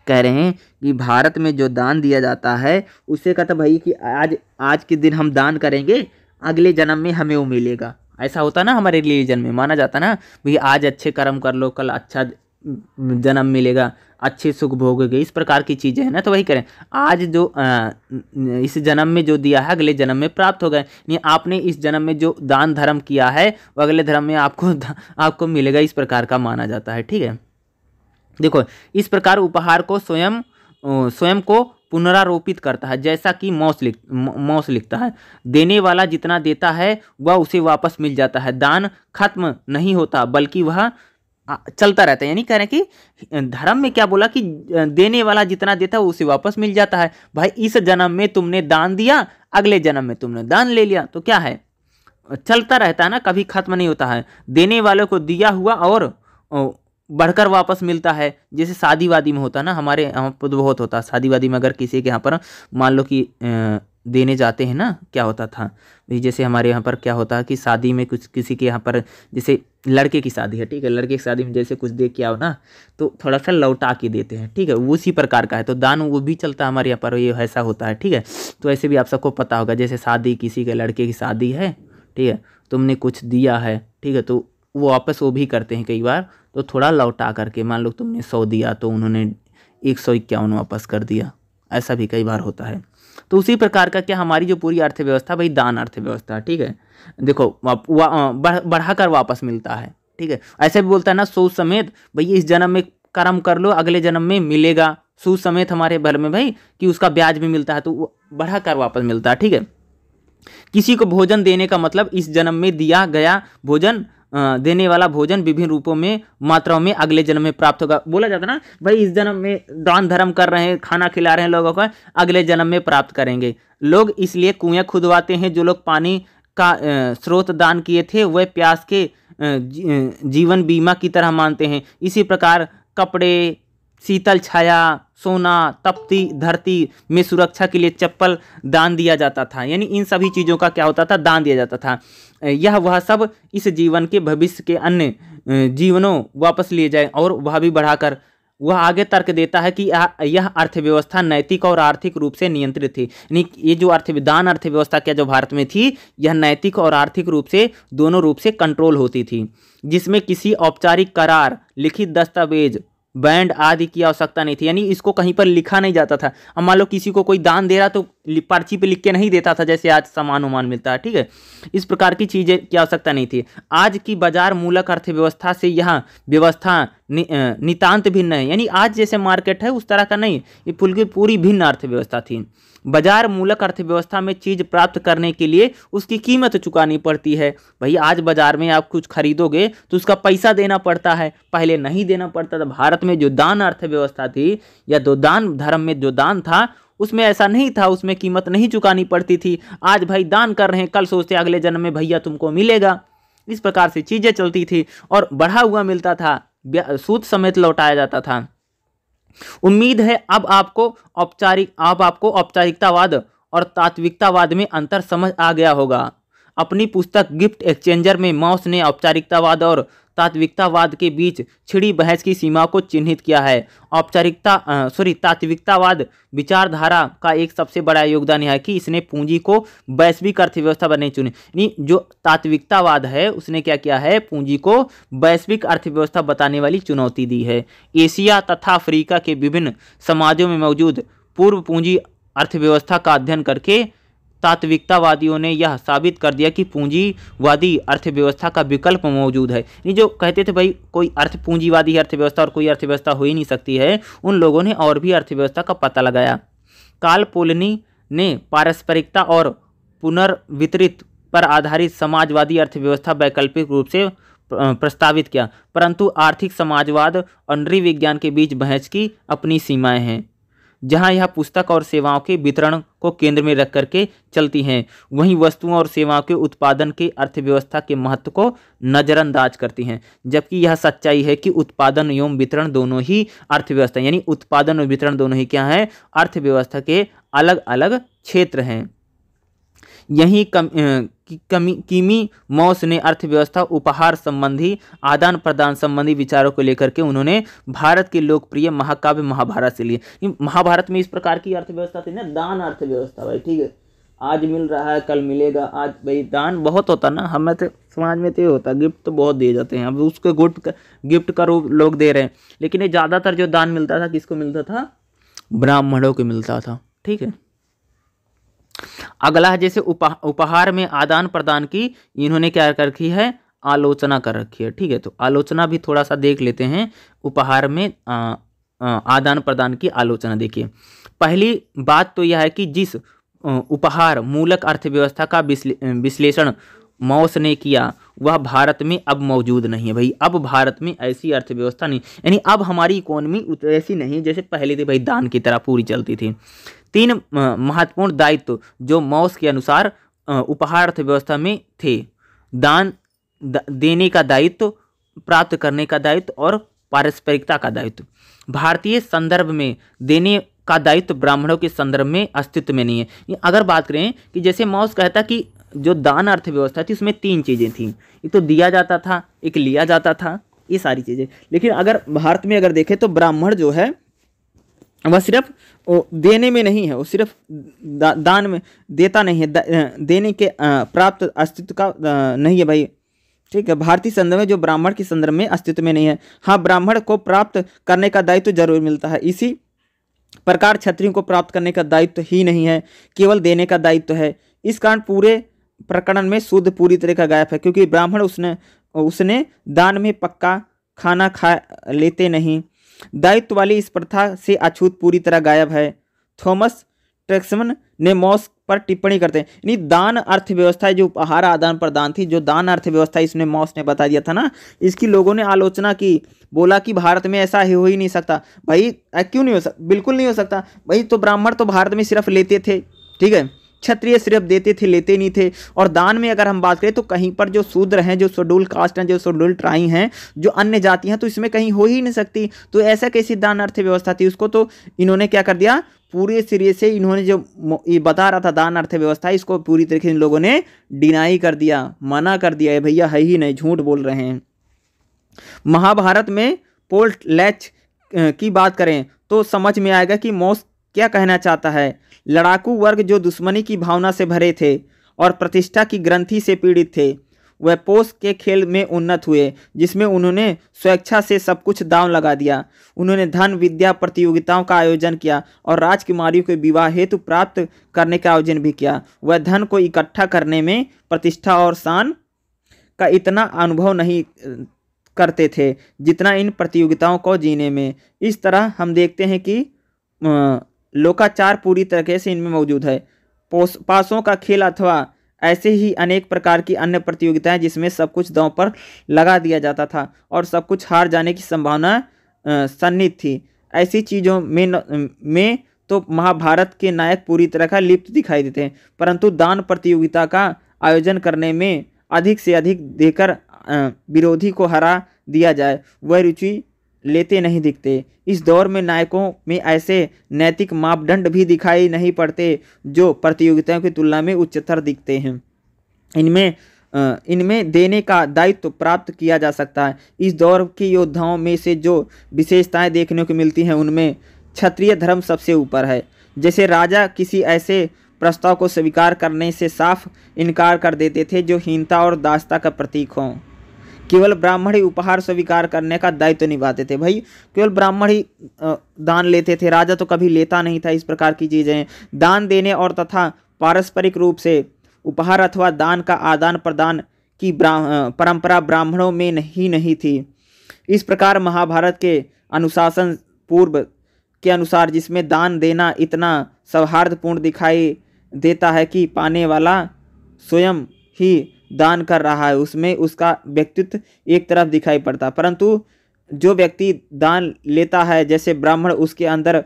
कह रहे हैं कि भारत में जो दान दिया जाता है उससे कहता भाई कि आज आज के दिन हम दान करेंगे अगले जन्म में हमें वो मिलेगा ऐसा होता ना हमारे रिलीजन में माना जाता ना भाई आज अच्छे कर्म कर लो कल अच्छा जन्म मिलेगा अच्छे सुख भोगे इस प्रकार की चीज़ें हैं ना तो वही करें आज जो आ, इस जन्म में जो दिया है अगले जन्म में प्राप्त हो गए नहीं आपने इस जन्म में जो दान धर्म किया है वो अगले धर्म में आपको आपको मिलेगा इस प्रकार का माना जाता है ठीक है देखो इस प्रकार उपहार को स्वयं स्वयं को पुनरारोपित करता है जैसा कि मौस लिख मौस लिखता है देने वाला जितना देता है वह वा उसे वापस मिल जाता है दान खत्म नहीं होता बल्कि वह चलता रहता है यानी कह रहे हैं कि धर्म में क्या बोला कि देने वाला जितना देता है उसे वापस मिल जाता है भाई इस जन्म में तुमने दान दिया अगले जन्म में तुमने दान ले लिया तो क्या है चलता रहता है ना कभी खत्म नहीं होता है देने वाले को दिया हुआ और बढ़कर वापस मिलता है जैसे शादी में होता है ना हमारे यहाँ पर बहुत होता है शादी में अगर किसी के यहाँ पर मान लो कि देने जाते हैं ना क्या होता था जैसे हमारे यहाँ पर क्या होता है कि शादी में कुछ किसी के यहाँ पर जैसे लड़के की शादी है ठीक है लड़के की शादी में जैसे कुछ दे के आओ ना तो थोड़ा सा लौटा के देते हैं ठीक है उसी प्रकार का है तो दान वो भी चलता है हमारे यहाँ पर ये ऐसा होता है ठीक है तो ऐसे भी आप सबको पता होगा जैसे शादी किसी के लड़के की शादी है ठीक है तुमने कुछ दिया है ठीक है तो वो वापस वो भी करते हैं कई बार तो थोड़ा लौटा करके मान लो तुमने सौ दिया तो उन्होंने एक सौ इक्यावन वापस कर दिया ऐसा भी कई बार होता है तो उसी प्रकार का क्या हमारी जो पूरी अर्थव्यवस्था भाई दान अर्थव्यवस्था ठीक है देखो बढ़ाकर वापस मिलता है ठीक है ऐसे भी बोलता है ना सोच समेत भाई इस जन्म में कर्म कर लो अगले जन्म में मिलेगा सूद समेत हमारे भर में भाई कि उसका ब्याज भी मिलता है तो बढ़ा कर वापस मिलता है ठीक है किसी को भोजन देने का मतलब इस जन्म में दिया गया भोजन देने वाला भोजन विभिन्न रूपों में मात्राओं में अगले जन्म में प्राप्त होगा बोला जाता ना भाई इस जन्म में दान धर्म कर रहे हैं खाना खिला रहे हैं लोगों को अगले जन्म में प्राप्त करेंगे लोग इसलिए कुएं खुदवाते हैं जो लोग पानी का स्रोत दान किए थे वह प्यास के जीवन बीमा की तरह मानते हैं इसी प्रकार कपड़े शीतल छाया सोना तपती धरती में सुरक्षा के लिए चप्पल दान दिया जाता था यानी इन सभी चीज़ों का क्या होता था दान दिया जाता था यह वह सब इस जीवन के भविष्य के अन्य जीवनों वापस लिए जाए और वह भी बढ़ाकर वह आगे तर्क देता है कि यह अर्थव्यवस्था नैतिक और आर्थिक रूप से नियंत्रित थी यानी ये जो अर्थ दान अर्थव्यवस्था क्या जो भारत में थी यह नैतिक और आर्थिक रूप से दोनों रूप से कंट्रोल होती थी जिसमें किसी औपचारिक करार लिखित दस्तावेज बैंड आदि की आवश्यकता नहीं थी यानी इसको कहीं पर लिखा नहीं जाता था अब मान लो किसी को कोई दान दे रहा तो पर्ची पे लिख के नहीं देता था जैसे आज सामान उमान मिलता है ठीक है इस प्रकार की चीज़ें की आवश्यकता नहीं थी आज की बाजार मूलक अर्थव्यवस्था से यह व्यवस्था नि, नितांत भिन्न है यानी आज जैसे मार्केट है उस तरह का नहीं ये की पूरी भिन्न अर्थव्यवस्था थी बाजार मूलक अर्थव्यवस्था में चीज़ प्राप्त करने के लिए उसकी कीमत चुकानी पड़ती है भाई आज बाजार में आप कुछ खरीदोगे तो उसका पैसा देना पड़ता है पहले नहीं देना पड़ता था भारत में जो दान अर्थव्यवस्था थी या जो दान धर्म में जो दान था उसमें ऐसा नहीं था उसमें कीमत नहीं चुकानी पड़ती थी आज भाई दान कर रहे हैं कल सोचते अगले जन्म में भैया तुमको मिलेगा इस प्रकार से चीज़ें चलती थी और बढ़ा हुआ मिलता था सूत समेत लौटाया जाता था उम्मीद है अब आपको औपचारिक आप आपको औपचारिकतावाद और तात्विकतावाद में अंतर समझ आ गया होगा अपनी पुस्तक गिफ्ट एक्सचेंजर में माउस ने औपचारिकतावाद और तात्विकतावाद के बीच छिड़ी बहस की सीमा को चिन्हित किया है औपचारिकता सॉरी तात्विकतावाद विचारधारा का एक सबसे बड़ा योगदान यह है कि इसने पूंजी को वैश्विक अर्थव्यवस्था बनने चुने यानी जो तात्विकतावाद है उसने क्या किया है पूंजी को वैश्विक अर्थव्यवस्था बताने वाली चुनौती दी है एशिया तथा अफ्रीका के विभिन्न समाजों में मौजूद पूर्व पूंजी अर्थव्यवस्था का अध्ययन करके तात्विकतावादियों ने यह साबित कर दिया कि पूंजीवादी अर्थव्यवस्था का विकल्प मौजूद है ये जो कहते थे भाई कोई अर्थ पूंजीवादी अर्थव्यवस्था और कोई अर्थव्यवस्था हो ही नहीं सकती है उन लोगों ने और भी अर्थव्यवस्था का पता लगाया काल पोलनी ने पारस्परिकता और पुनर्वितरित पर आधारित समाजवादी अर्थव्यवस्था वैकल्पिक रूप से प्रस्तावित किया परंतु आर्थिक समाजवाद और नृविज्ञान के बीच बहस की अपनी सीमाएं हैं जहां यह पुस्तक और सेवाओं के वितरण को केंद्र में रख करके चलती हैं वहीं वस्तुओं और सेवाओं के उत्पादन के अर्थव्यवस्था के महत्व को नज़रअंदाज करती हैं जबकि यह सच्चाई है कि उत्पादन एवं वितरण दोनों ही अर्थव्यवस्था यानी उत्पादन और वितरण दोनों ही क्या हैं अर्थव्यवस्था के अलग अलग क्षेत्र हैं यही कम किमी मौस ने अर्थव्यवस्था उपहार संबंधी आदान प्रदान संबंधी विचारों को लेकर के उन्होंने भारत के लोकप्रिय महाकाव्य महाभारत से लिए महाभारत में इस प्रकार की अर्थव्यवस्था थी ना दान अर्थव्यवस्था भाई ठीक है आज मिल रहा है कल मिलेगा आज भाई दान बहुत होता ना हमें तो समाज में तो ये होता गिफ्ट तो बहुत दिए जाते हैं अब उसको गुड गिफ्ट करो लोग दे रहे हैं लेकिन ये ज़्यादातर जो दान मिलता था किसको मिलता था ब्राह्मणों को मिलता था ठीक है अगला है जैसे उपा उपहार में आदान प्रदान की इन्होंने क्या कर रखी है आलोचना कर रखी है ठीक है तो आलोचना भी थोड़ा सा देख लेते हैं उपहार में आ, आ, आदान प्रदान की आलोचना देखिए पहली बात तो यह है कि जिस उपहार मूलक अर्थव्यवस्था का विश्लेषण मौस ने किया वह भारत में अब मौजूद नहीं है भाई अब भारत में ऐसी अर्थव्यवस्था नहीं यानी अब हमारी इकोनॉमी ऐसी नहीं जैसे पहले थी भाई दान की तरह पूरी चलती थी तीन महत्वपूर्ण दायित्व जो मौस के अनुसार उपहार अर्थव्यवस्था में थे दान देने का दायित्व प्राप्त करने का दायित्व और पारस्परिकता का दायित्व भारतीय संदर्भ में देने का दायित्व ब्राह्मणों के संदर्भ में अस्तित्व में नहीं है अगर बात करें कि जैसे मौस कहता कि जो दान अर्थव्यवस्था थी उसमें तीन चीज़ें थीं एक तो दिया जाता था एक लिया जाता था ये सारी चीज़ें लेकिन अगर भारत में अगर देखें तो ब्राह्मण जो है वह सिर्फ वो देने में नहीं है वो सिर्फ दा, दान में देता नहीं है दा, देने के प्राप्त अस्तित्व का नहीं है भाई ठीक है भारतीय संदर्भ में जो ब्राह्मण के संदर्भ में अस्तित्व में नहीं है हाँ ब्राह्मण को प्राप्त करने का दायित्व तो जरूर मिलता है इसी प्रकार क्षत्रियों को प्राप्त करने का दायित्व तो ही नहीं है केवल देने का दायित्व तो है इस कारण पूरे प्रकरण में शुद्ध पूरी तरह का गायब है क्योंकि ब्राह्मण उसने उसने दान में पक्का खाना खा लेते नहीं दायित्व वाली इस प्रथा से अछूत पूरी तरह गायब है थॉमस ट्रेक्समन ने मॉस पर टिप्पणी करते हैं यानी दान अर्थव्यवस्था जो उपहार आदान प्रदान थी जो दान अर्थव्यवस्था इसने मॉस ने बता दिया था ना इसकी लोगों ने आलोचना की बोला कि भारत में ऐसा ही हो ही नहीं सकता भाई क्यों नहीं हो सकता बिल्कुल नहीं हो सकता भाई तो ब्राह्मण तो भारत में सिर्फ लेते थे ठीक है क्षत्रिय सिर्फ देते थे लेते नहीं थे और दान में अगर हम बात करें तो कहीं पर जो शूद्र हैं जो शेड्यूल कास्ट हैं जो शेड्यूल ट्राई हैं जो अन्य जाति हैं तो इसमें कहीं हो ही नहीं सकती तो ऐसा कैसी दान अर्थव्यवस्था थी उसको तो इन्होंने क्या कर दिया पूरे सिरे से इन्होंने जो ये बता रहा था दान अर्थव्यवस्था इसको पूरी तरीके से इन लोगों ने डिनाई कर दिया मना कर दिया है भैया है ही नहीं झूठ बोल रहे हैं महाभारत में पोल्ट लैच की बात करें तो समझ में आएगा कि मोस्ट क्या कहना चाहता है लड़ाकू वर्ग जो दुश्मनी की भावना से भरे थे और प्रतिष्ठा की ग्रंथि से पीड़ित थे वह पोस के खेल में उन्नत हुए जिसमें उन्होंने स्वेच्छा से सब कुछ दाव लगा दिया उन्होंने धन विद्या प्रतियोगिताओं का आयोजन किया और राजकुमारियों के विवाह हेतु प्राप्त करने का आयोजन भी किया वह धन को इकट्ठा करने में प्रतिष्ठा और शान का इतना अनुभव नहीं करते थे जितना इन प्रतियोगिताओं को जीने में इस तरह हम देखते हैं कि लोकाचार पूरी तरीके से इनमें मौजूद है पासों का खेल अथवा ऐसे ही अनेक प्रकार की अन्य प्रतियोगिताएं जिसमें सब कुछ दांव पर लगा दिया जाता था और सब कुछ हार जाने की संभावना सन्निहित थी ऐसी चीज़ों में न, में तो महाभारत के नायक पूरी तरह का लिप्त दिखाई देते हैं परंतु दान प्रतियोगिता का आयोजन करने में अधिक से अधिक देकर विरोधी को हरा दिया जाए वह रुचि लेते नहीं दिखते इस दौर में नायकों में ऐसे नैतिक मापदंड भी दिखाई नहीं पड़ते जो प्रतियोगिताओं की तुलना में उच्चतर दिखते हैं इनमें इनमें देने का दायित्व तो प्राप्त किया जा सकता है इस दौर के योद्धाओं में से जो विशेषताएं देखने को मिलती हैं उनमें क्षत्रिय धर्म सबसे ऊपर है जैसे राजा किसी ऐसे प्रस्ताव को स्वीकार करने से साफ इनकार कर देते थे जो हीनता और दास्ता का प्रतीक हों केवल ब्राह्मण ही उपहार स्वीकार करने का दायित्व तो निभाते थे भाई केवल ब्राह्मण ही दान लेते थे राजा तो कभी लेता नहीं था इस प्रकार की चीज़ें दान देने और तथा पारस्परिक रूप से उपहार अथवा दान का आदान प्रदान की परंपरा ब्राह्मणों में ही नहीं थी इस प्रकार महाभारत के अनुशासन पूर्व के अनुसार जिसमें दान देना इतना सौहार्दपूर्ण दिखाई देता है कि पाने वाला स्वयं ही दान कर रहा है उसमें उसका व्यक्तित्व एक तरफ दिखाई पड़ता परंतु जो व्यक्ति दान लेता है जैसे ब्राह्मण उसके अंदर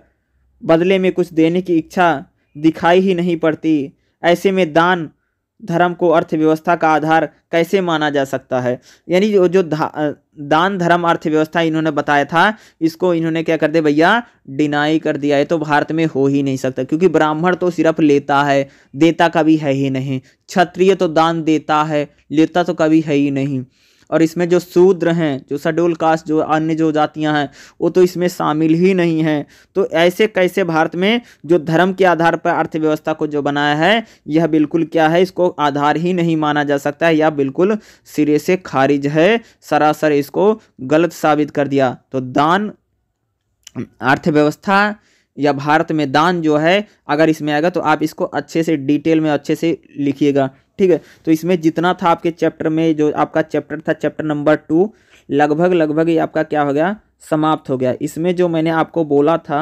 बदले में कुछ देने की इच्छा दिखाई ही नहीं पड़ती ऐसे में दान धर्म को अर्थव्यवस्था का आधार कैसे माना जा सकता है यानी जो जो दान धर्म अर्थव्यवस्था इन्होंने बताया था इसको इन्होंने क्या कर दिया भैया डिनाई कर दिया है तो भारत में हो ही नहीं सकता क्योंकि ब्राह्मण तो सिर्फ लेता है देता कभी है ही नहीं क्षत्रिय तो दान देता है लेता तो कभी है ही नहीं और इसमें जो शूद्र हैं जो शेड्यूल कास्ट जो अन्य जो जातियां हैं वो तो इसमें शामिल ही नहीं हैं तो ऐसे कैसे भारत में जो धर्म के आधार पर अर्थव्यवस्था को जो बनाया है यह बिल्कुल क्या है इसको आधार ही नहीं माना जा सकता है यह बिल्कुल सिरे से खारिज है सरासर इसको गलत साबित कर दिया तो दान अर्थव्यवस्था या भारत में दान जो है अगर इसमें आएगा तो आप इसको अच्छे से डिटेल में अच्छे से लिखिएगा ठीक है तो इसमें जितना था आपके चैप्टर में जो आपका चैप्टर था चैप्टर नंबर टू लगभग लगभग ये आपका क्या हो गया समाप्त हो गया इसमें जो मैंने आपको बोला था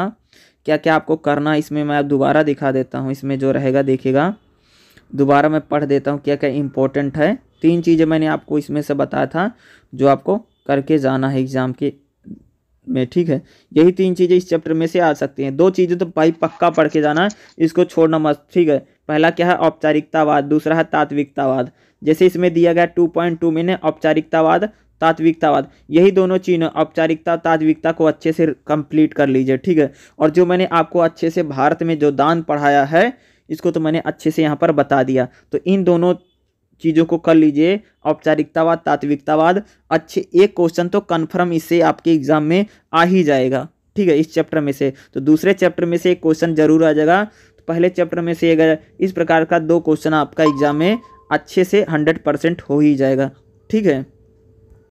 क्या क्या आपको करना इसमें मैं दोबारा दिखा देता हूँ इसमें जो रहेगा देखेगा दोबारा मैं पढ़ देता हूँ क्या क्या इंपॉर्टेंट है तीन चीज़ें मैंने आपको इसमें से बताया था जो आपको करके जाना है एग्ज़ाम के में ठीक है यही तीन चीज़ें इस चैप्टर में से आ सकती हैं दो चीज़ें तो भाई पक्का पढ़ के जाना है इसको छोड़ना मत ठीक है पहला क्या है औपचारिकतावाद दूसरा है तात्विकतावाद जैसे इसमें दिया गया टू पॉइंट टू में औपचारिकतावाद तात्विकतावाद यही दोनों चीन औपचारिकता तात्विकता को अच्छे से कंप्लीट कर लीजिए ठीक है और जो मैंने आपको अच्छे से भारत में जो दान पढ़ाया है इसको तो मैंने अच्छे से यहाँ पर बता दिया तो इन दोनों चीज़ों को कर लीजिए औपचारिकतावाद तात्विकतावाद अच्छे एक क्वेश्चन तो कन्फर्म इससे आपके एग्जाम में आ ही जाएगा ठीक है इस चैप्टर में से तो दूसरे चैप्टर में से एक क्वेश्चन जरूर आ जाएगा पहले चैप्टर में से अगर इस प्रकार का दो क्वेश्चन आपका एग्जाम में अच्छे से हंड्रेड परसेंट हो ही जाएगा ठीक है